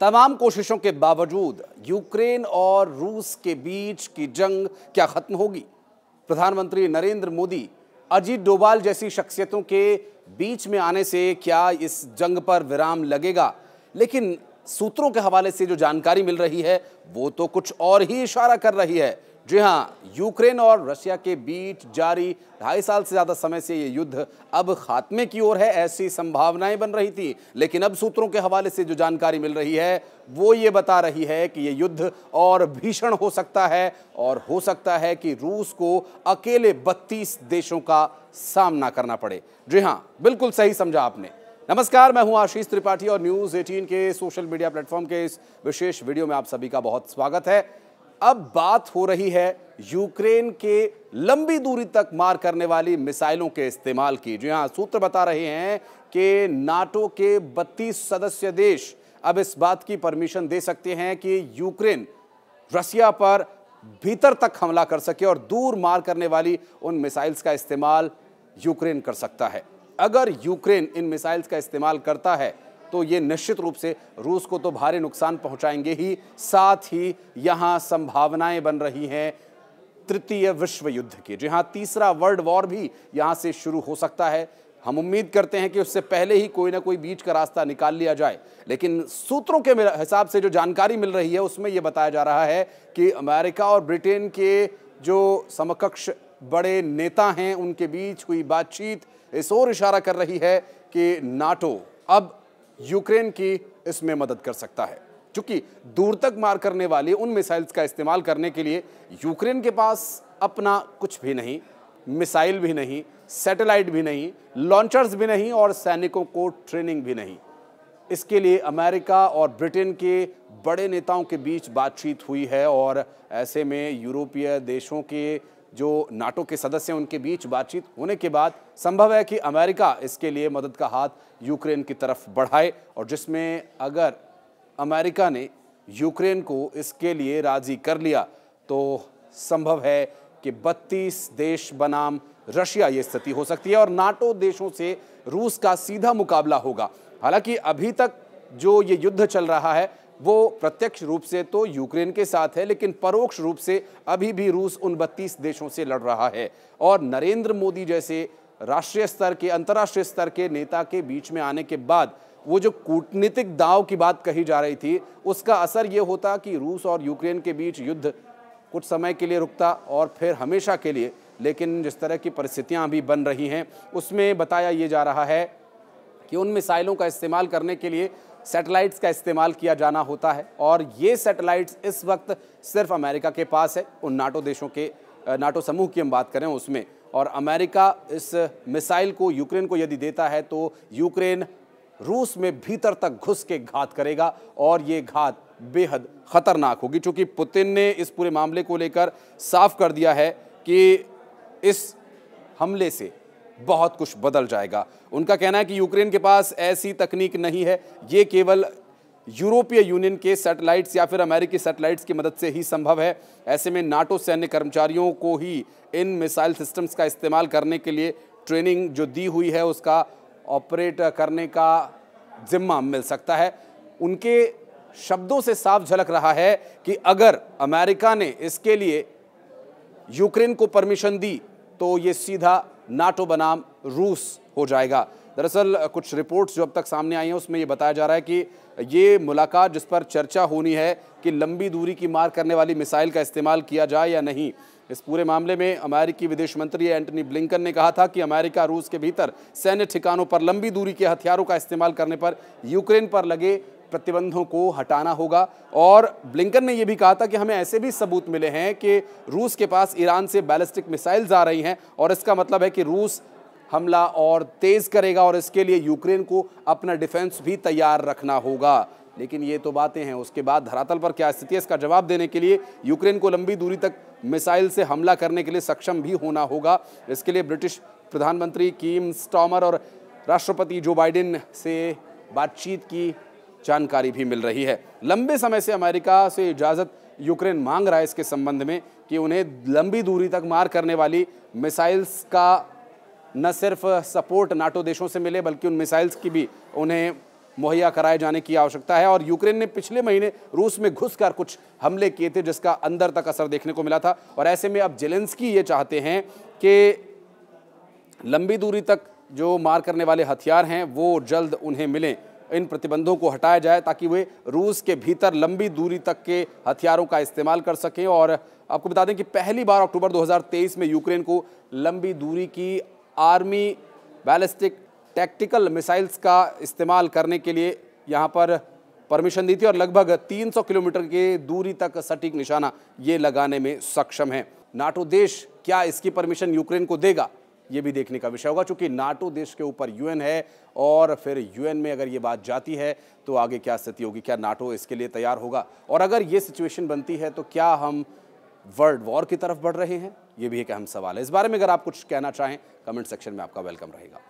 तमाम कोशिशों के बावजूद यूक्रेन और रूस के बीच की जंग क्या खत्म होगी प्रधानमंत्री नरेंद्र मोदी अजीत डोभाल जैसी शख्सियतों के बीच में आने से क्या इस जंग पर विराम लगेगा लेकिन सूत्रों के हवाले से जो जानकारी मिल रही है वो तो कुछ और ही इशारा कर रही है जी हाँ यूक्रेन और रशिया के बीच जारी ढाई साल से ज़्यादा समय से ये युद्ध अब खात्मे की ओर है ऐसी संभावनाएं बन रही थी लेकिन अब सूत्रों के हवाले से जो जानकारी मिल रही है वो ये बता रही है कि ये युद्ध और भीषण हो सकता है और हो सकता है कि रूस को अकेले बत्तीस देशों का सामना करना पड़े जी हाँ बिल्कुल सही समझा आपने नमस्कार मैं हूं आशीष त्रिपाठी और न्यूज़ 18 के सोशल मीडिया प्लेटफॉर्म के इस विशेष वीडियो में आप सभी का बहुत स्वागत है अब बात हो रही है यूक्रेन के लंबी दूरी तक मार करने वाली मिसाइलों के इस्तेमाल की जो यहाँ सूत्र बता रहे हैं कि नाटो के 32 सदस्य देश अब इस बात की परमिशन दे सकते हैं कि यूक्रेन रसिया पर भीतर तक हमला कर सके और दूर मार करने वाली उन मिसाइल्स का इस्तेमाल यूक्रेन कर सकता है अगर यूक्रेन इन मिसाइल्स का इस्तेमाल करता है तो ये निश्चित रूप से रूस को तो भारी नुकसान पहुंचाएंगे ही साथ ही यहाँ संभावनाएं बन रही हैं तृतीय विश्व युद्ध की जी हाँ तीसरा वर्ल्ड वॉर भी यहाँ से शुरू हो सकता है हम उम्मीद करते हैं कि उससे पहले ही कोई ना कोई बीच का रास्ता निकाल लिया जाए लेकिन सूत्रों के हिसाब से जो जानकारी मिल रही है उसमें यह बताया जा रहा है कि अमेरिका और ब्रिटेन के जो समकक्ष बड़े नेता हैं उनके बीच हुई बातचीत इस ओर इशारा कर रही है कि नाटो अब यूक्रेन की इसमें मदद कर सकता है चूंकि दूर तक मार करने वाली उन मिसाइल्स का इस्तेमाल करने के लिए यूक्रेन के पास अपना कुछ भी नहीं मिसाइल भी नहीं सैटेलाइट भी नहीं लॉन्चर्स भी नहीं और सैनिकों को ट्रेनिंग भी नहीं इसके लिए अमेरिका और ब्रिटेन के बड़े नेताओं के बीच बातचीत हुई है और ऐसे में यूरोपीय देशों के जो नाटो के सदस्य हैं उनके बीच बातचीत होने के बाद संभव है कि अमेरिका इसके लिए मदद का हाथ यूक्रेन की तरफ बढ़ाए और जिसमें अगर अमेरिका ने यूक्रेन को इसके लिए राजी कर लिया तो संभव है कि 32 देश बनाम रशिया ये स्थिति हो सकती है और नाटो देशों से रूस का सीधा मुकाबला होगा हालांकि अभी तक जो ये युद्ध चल रहा है वो प्रत्यक्ष रूप से तो यूक्रेन के साथ है लेकिन परोक्ष रूप से अभी भी रूस उन बत्तीस देशों से लड़ रहा है और नरेंद्र मोदी जैसे राष्ट्रीय स्तर के अंतर्राष्ट्रीय स्तर के नेता के बीच में आने के बाद वो जो कूटनीतिक दाव की बात कही जा रही थी उसका असर ये होता कि रूस और यूक्रेन के बीच युद्ध कुछ समय के लिए रुकता और फिर हमेशा के लिए लेकिन जिस तरह की परिस्थितियाँ अभी बन रही हैं उसमें बताया ये जा रहा है कि उन मिसाइलों का इस्तेमाल करने के लिए सैटेलाइट्स का इस्तेमाल किया जाना होता है और ये सैटेलाइट्स इस वक्त सिर्फ अमेरिका के पास है उन नाटो देशों के नाटो समूह की हम बात करें उसमें और अमेरिका इस मिसाइल को यूक्रेन को यदि देता है तो यूक्रेन रूस में भीतर तक घुस के घात करेगा और ये घात बेहद खतरनाक होगी चूँकि पुतिन ने इस पूरे मामले को लेकर साफ कर दिया है कि इस हमले से बहुत कुछ बदल जाएगा उनका कहना है कि यूक्रेन के पास ऐसी तकनीक नहीं है ये केवल यूरोपीय यूनियन के सैटेलाइट्स या फिर अमेरिकी सैटेलाइट्स की मदद से ही संभव है ऐसे में नाटो सैन्य कर्मचारियों को ही इन मिसाइल सिस्टम्स का इस्तेमाल करने के लिए ट्रेनिंग जो दी हुई है उसका ऑपरेट करने का जिम्मा मिल सकता है उनके शब्दों से साफ झलक रहा है कि अगर अमेरिका ने इसके लिए यूक्रेन को परमिशन दी तो ये सीधा नाटो बनाम रूस हो जाएगा दरअसल कुछ रिपोर्ट्स जो अब तक सामने आई हैं उसमें ये बताया जा रहा है कि ये मुलाकात जिस पर चर्चा होनी है कि लंबी दूरी की मार करने वाली मिसाइल का इस्तेमाल किया जाए या नहीं इस पूरे मामले में अमेरिकी विदेश मंत्री एंटनी ब्लिंकन ने कहा था कि अमेरिका रूस के भीतर सैन्य ठिकानों पर लंबी दूरी के हथियारों का इस्तेमाल करने पर यूक्रेन पर लगे प्रतिबंधों को हटाना होगा और ब्लिंकन ने यह भी कहा था कि हमें ऐसे भी सबूत मिले हैं कि रूस के पास ईरान से बैलिस्टिक मिसाइल्स आ रही हैं और इसका मतलब है कि रूस हमला और तेज़ करेगा और इसके लिए यूक्रेन को अपना डिफेंस भी तैयार रखना होगा लेकिन ये तो बातें हैं उसके बाद धरातल पर क्या स्थिति है इसका जवाब देने के लिए यूक्रेन को लंबी दूरी तक मिसाइल से हमला करने के लिए सक्षम भी होना होगा इसके लिए ब्रिटिश प्रधानमंत्री कीम स्टॉमर और राष्ट्रपति जो बाइडेन से बातचीत की जानकारी भी मिल रही है लंबे समय से अमेरिका से इजाज़त यूक्रेन मांग रहा है इसके संबंध में कि उन्हें लंबी दूरी तक मार करने वाली मिसाइल्स का न सिर्फ सपोर्ट नाटो देशों से मिले बल्कि उन मिसाइल्स की भी उन्हें मुहैया कराए जाने की आवश्यकता है और यूक्रेन ने पिछले महीने रूस में घुसकर कुछ हमले किए थे जिसका अंदर तक असर देखने को मिला था और ऐसे में अब जेलेंस्की ये चाहते हैं कि लंबी दूरी तक जो मार करने वाले हथियार हैं वो जल्द उन्हें मिलें इन प्रतिबंधों को हटाया जाए ताकि वे रूस के भीतर लंबी दूरी तक के हथियारों का इस्तेमाल कर सकें और आपको बता दें कि पहली बार अक्टूबर 2023 में यूक्रेन को लंबी दूरी की आर्मी बैलिस्टिक टैक्टिकल मिसाइल्स का इस्तेमाल करने के लिए यहाँ पर परमिशन दी थी और लगभग 300 किलोमीटर के दूरी तक सटीक निशाना ये लगाने में सक्षम है नाटो देश क्या इसकी परमिशन यूक्रेन को देगा ये भी देखने का विषय होगा चूंकि नाटो देश के ऊपर यूएन है और फिर यूएन में अगर ये बात जाती है तो आगे क्या स्थिति होगी क्या नाटो इसके लिए तैयार होगा और अगर ये सिचुएशन बनती है तो क्या हम वर्ल्ड वॉर की तरफ बढ़ रहे हैं ये भी एक अहम सवाल है इस बारे में अगर आप कुछ कहना चाहें कमेंट सेक्शन में आपका वेलकम रहेगा